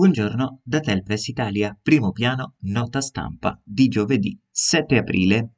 Buongiorno da Telpes Italia, primo piano, nota stampa di giovedì 7 aprile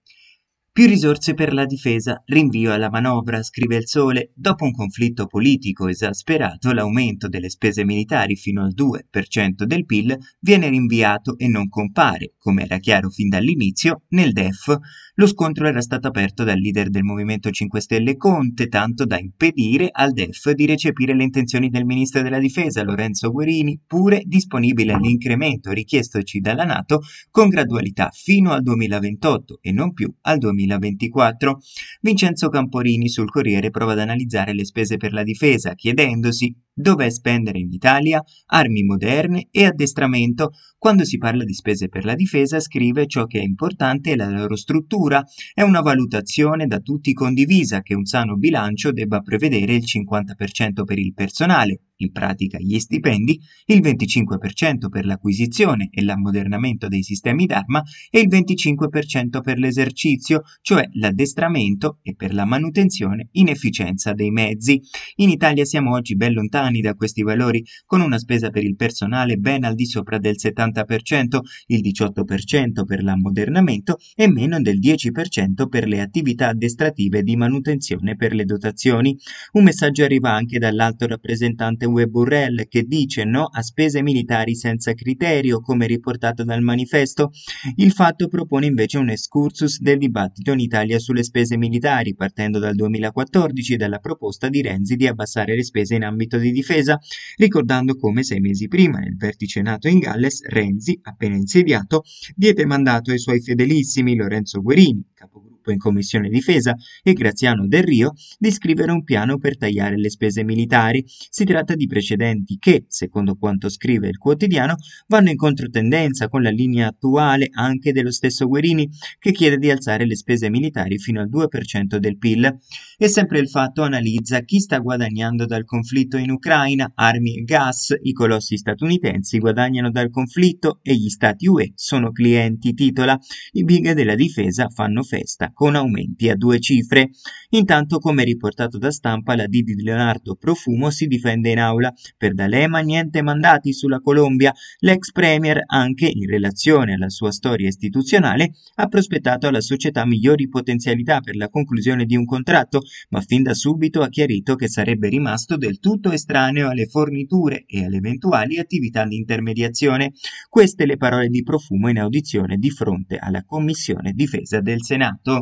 più risorse per la difesa, rinvio alla manovra, scrive il Sole, dopo un conflitto politico esasperato l'aumento delle spese militari fino al 2% del PIL viene rinviato e non compare, come era chiaro fin dall'inizio, nel DEF. Lo scontro era stato aperto dal leader del Movimento 5 Stelle Conte, tanto da impedire al DEF di recepire le intenzioni del ministro della difesa Lorenzo Guerini, pure disponibile all'incremento richiestoci dalla Nato con gradualità fino al 2028 e non più al 2028. 2024, Vincenzo Camporini sul Corriere prova ad analizzare le spese per la difesa, chiedendosi dove spendere in Italia armi moderne e addestramento. Quando si parla di spese per la difesa, scrive ciò che è importante è la loro struttura. È una valutazione da tutti condivisa che un sano bilancio debba prevedere il 50% per il personale, in pratica gli stipendi, il 25% per l'acquisizione e l'ammodernamento dei sistemi d'arma e il 25% per l'esercizio, cioè l'addestramento e per la manutenzione in efficienza dei mezzi. In Italia siamo oggi ben lontani da questi valori, con una spesa per il personale ben al di sopra del 70%, il 18% per l'ammodernamento e meno del 10% per le attività addestrative di manutenzione per le dotazioni. Un messaggio arriva anche dall'alto rappresentante segue Borrell che dice no a spese militari senza criterio, come riportato dal manifesto, il fatto propone invece un excursus del dibattito in Italia sulle spese militari, partendo dal 2014 e dalla proposta di Renzi di abbassare le spese in ambito di difesa, ricordando come sei mesi prima, nel vertice nato in Galles, Renzi, appena insediato, diede mandato ai suoi fedelissimi Lorenzo Guerini, capogruppo gruppo in Commissione Difesa e Graziano Del Rio di scrivere un piano per tagliare le spese militari. Si tratta di precedenti che, secondo quanto scrive il quotidiano, vanno in controtendenza con la linea attuale anche dello stesso Guerini, che chiede di alzare le spese militari fino al 2% del PIL. E sempre il fatto analizza chi sta guadagnando dal conflitto in Ucraina, armi e gas, i colossi statunitensi guadagnano dal conflitto e gli stati UE sono clienti, titola. I big della difesa fanno festa con aumenti a due cifre. Intanto, come riportato da stampa, la D di Leonardo Profumo si difende in aula. Per D'Alema niente mandati sulla Colombia. L'ex premier, anche in relazione alla sua storia istituzionale, ha prospettato alla società migliori potenzialità per la conclusione di un contratto, ma fin da subito ha chiarito che sarebbe rimasto del tutto estraneo alle forniture e alle eventuali attività di intermediazione. Queste le parole di Profumo in audizione di fronte alla Commissione Difesa del Senato.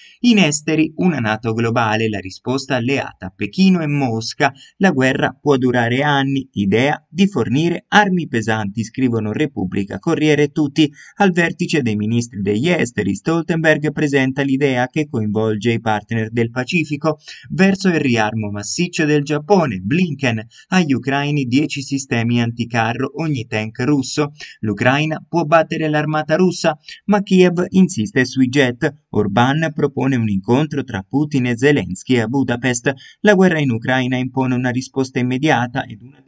In esteri, una Nato globale, la risposta alleata Pechino e Mosca, la guerra può durare anni, idea di fornire armi pesanti, scrivono Repubblica, Corriere Tutti. Al vertice dei ministri degli esteri, Stoltenberg presenta l'idea che coinvolge i partner del Pacifico verso il riarmo massiccio del Giappone, Blinken, agli ucraini 10 sistemi anticarro, ogni tank russo. L'Ucraina può battere l'armata russa, ma Kiev insiste sui jet. Orban propone impone un incontro tra Putin e Zelensky a Budapest, la guerra in Ucraina impone una risposta immediata ed una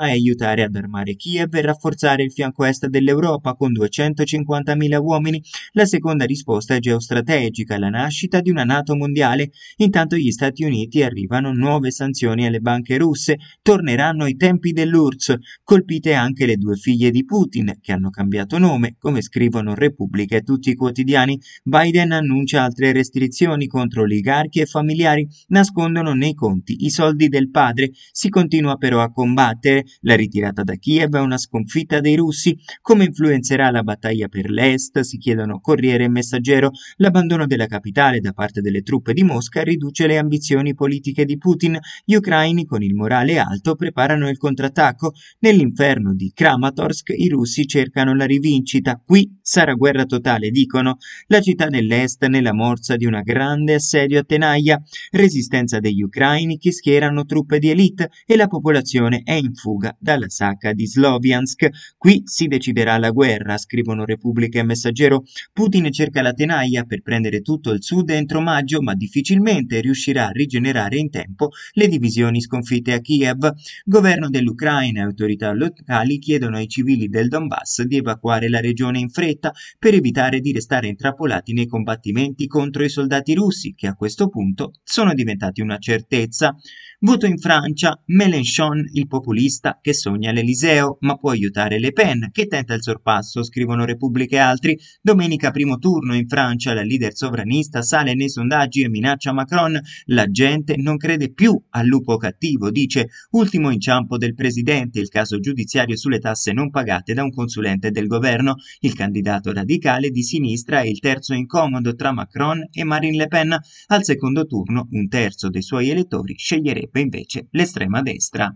è aiutare ad armare Kiev e rafforzare il fianco est dell'Europa con 250.000 uomini. La seconda risposta è geostrategica, la nascita di una NATO mondiale. Intanto gli Stati Uniti arrivano nuove sanzioni alle banche russe, torneranno i tempi dell'URSS, colpite anche le due figlie di Putin, che hanno cambiato nome, come scrivono Repubblica e tutti i quotidiani. Biden annuncia altre restrizioni contro oligarchi e familiari, nascondono nei conti i soldi del padre, si continua però a combattere la ritirata da Kiev è una sconfitta dei russi, come influenzerà la battaglia per l'Est, si chiedono Corriere e Messaggero, l'abbandono della capitale da parte delle truppe di Mosca riduce le ambizioni politiche di Putin, gli ucraini con il morale alto preparano il contrattacco, nell'inferno di Kramatorsk i russi cercano la rivincita, qui sarà guerra totale, dicono, la città dell'Est nella morsa di una grande assedio a Tenaia, resistenza degli ucraini che schierano truppe di elite e la popolazione è in fuga fuga dalla sacca di Sloviansk. Qui si deciderà la guerra, scrivono Repubblica e Messaggero. Putin cerca la tenaglia per prendere tutto il sud entro maggio, ma difficilmente riuscirà a rigenerare in tempo le divisioni sconfitte a Kiev. Governo dell'Ucraina e autorità locali chiedono ai civili del Donbass di evacuare la regione in fretta per evitare di restare intrappolati nei combattimenti contro i soldati russi, che a questo punto sono diventati una certezza. Voto in Francia Mélenchon, il populista che sogna l'Eliseo, ma può aiutare Le Pen, che tenta il sorpasso, scrivono Repubblica e altri. Domenica primo turno in Francia, la leader sovranista sale nei sondaggi e minaccia Macron. La gente non crede più al lupo cattivo, dice. Ultimo inciampo del presidente, il caso giudiziario sulle tasse non pagate da un consulente del governo. Il candidato radicale di sinistra è il terzo incomodo tra Macron e Marine Le Pen. Al secondo turno un terzo dei suoi elettori sceglierebbe Giuseppe invece l'estrema destra.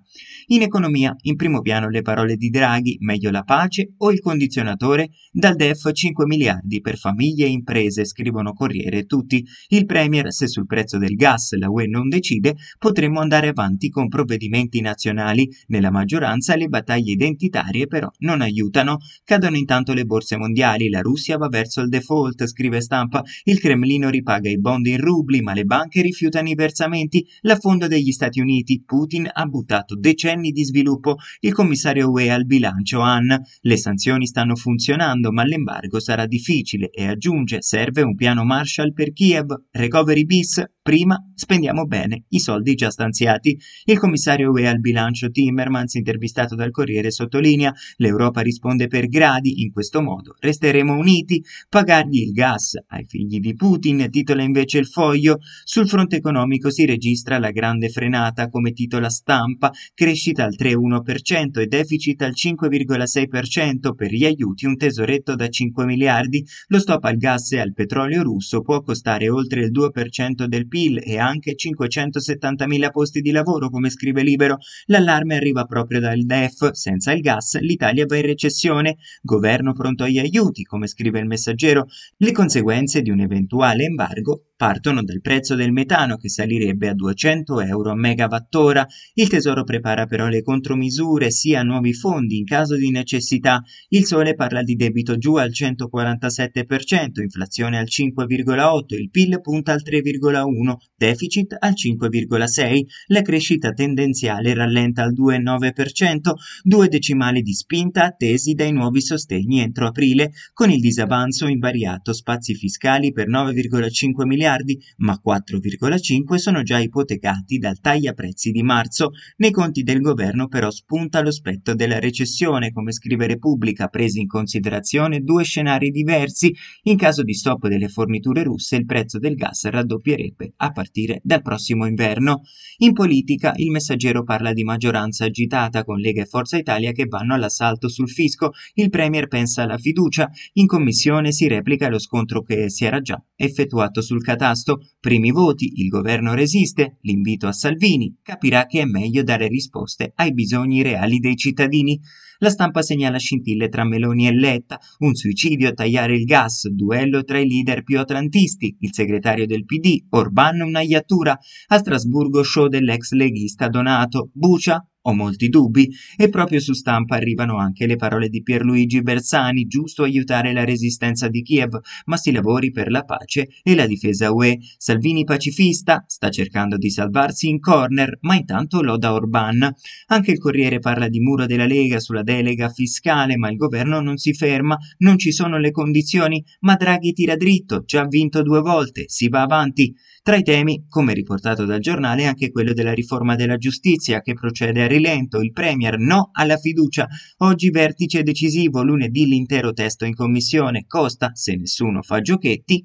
In economia, in primo piano le parole di Draghi, meglio la pace o il condizionatore, dal DEF 5 miliardi per famiglie e imprese, scrivono Corriere tutti. Il Premier, se sul prezzo del gas la UE non decide, potremmo andare avanti con provvedimenti nazionali. Nella maggioranza le battaglie identitarie però non aiutano. Cadono intanto le borse mondiali, la Russia va verso il default, scrive stampa, il Cremlino ripaga i bond in rubli, ma le banche rifiutano i versamenti, l'affondo degli Stati Stati Uniti Putin ha buttato decenni di sviluppo, il commissario UE al bilancio Han. Le sanzioni stanno funzionando, ma l'embargo sarà difficile e aggiunge serve un piano Marshall per Kiev, recovery bis Prima spendiamo bene i soldi già stanziati. Il commissario UE al bilancio Timmermans, intervistato dal Corriere, sottolinea l'Europa risponde per gradi, in questo modo resteremo uniti, pagargli il gas ai figli di Putin, titola invece il foglio. Sul fronte economico si registra la grande frenata, come titola stampa, crescita al 3,1% e deficit al 5,6% per gli aiuti, un tesoretto da 5 miliardi. Lo stop al gas e al petrolio russo può costare oltre il 2% del PIL e anche 570.000 posti di lavoro, come scrive Libero. L'allarme arriva proprio dal DEF. Senza il gas l'Italia va in recessione. Governo pronto agli aiuti, come scrive il messaggero. Le conseguenze di un eventuale embargo Partono dal prezzo del metano che salirebbe a 200 euro a megawattora. Il Tesoro prepara però le contromisure sia nuovi fondi in caso di necessità. Il Sole parla di debito giù al 147%, inflazione al 5,8%, il PIL punta al 3,1%, deficit al 5,6%, la crescita tendenziale rallenta al 2,9%, due decimali di spinta attesi dai nuovi sostegni entro aprile, con il disavanzo invariato, spazi fiscali per 9,5 miliardi miliardi, ma 4,5 sono già ipotecati dal taglia prezzi di marzo. Nei conti del governo però spunta lo spettro della recessione, come scrive Repubblica, presi in considerazione due scenari diversi. In caso di stop delle forniture russe il prezzo del gas raddoppierebbe a partire dal prossimo inverno. In politica il messaggero parla di maggioranza agitata con Lega e Forza Italia che vanno all'assalto sul fisco, il Premier pensa alla fiducia, in commissione si replica lo scontro che si era già effettuato sul caso catasto, primi voti, il governo resiste, l'invito a Salvini, capirà che è meglio dare risposte ai bisogni reali dei cittadini. La stampa segnala scintille tra Meloni e Letta, un suicidio a tagliare il gas, duello tra i leader più atlantisti, il segretario del PD, Orban un'aiatura, a Strasburgo show dell'ex leghista Donato, Bucia, ho molti dubbi e proprio su stampa arrivano anche le parole di Pierluigi Bersani, giusto aiutare la resistenza di Kiev, ma si lavori per la pace e la difesa UE. Salvini pacifista, sta cercando di salvarsi in corner, ma intanto loda Orban. Anche il Corriere parla di muro della Lega sulla delega fiscale, ma il governo non si ferma, non ci sono le condizioni, ma Draghi tira dritto, già vinto due volte, si va avanti. Tra i temi, come riportato dal giornale, anche quello della riforma della giustizia che procede a rilento, il Premier no alla fiducia. Oggi vertice decisivo, lunedì l'intero testo in commissione. Costa, se nessuno fa giochetti,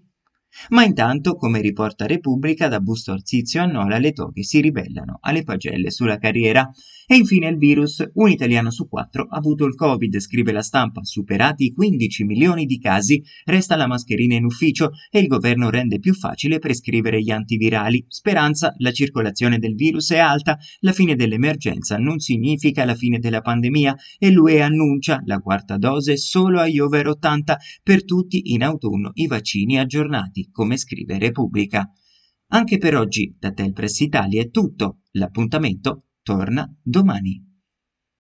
ma intanto, come riporta Repubblica, da Busto Arsizio a Nola le toghe si ribellano alle pagelle sulla carriera. E infine il virus, un italiano su quattro ha avuto il Covid, scrive la stampa, superati i 15 milioni di casi, resta la mascherina in ufficio e il governo rende più facile prescrivere gli antivirali. Speranza, la circolazione del virus è alta, la fine dell'emergenza non significa la fine della pandemia e l'UE annuncia la quarta dose solo agli over 80, per tutti in autunno i vaccini aggiornati come scrive Repubblica. Anche per oggi da Telpress Italia è tutto, l'appuntamento torna domani.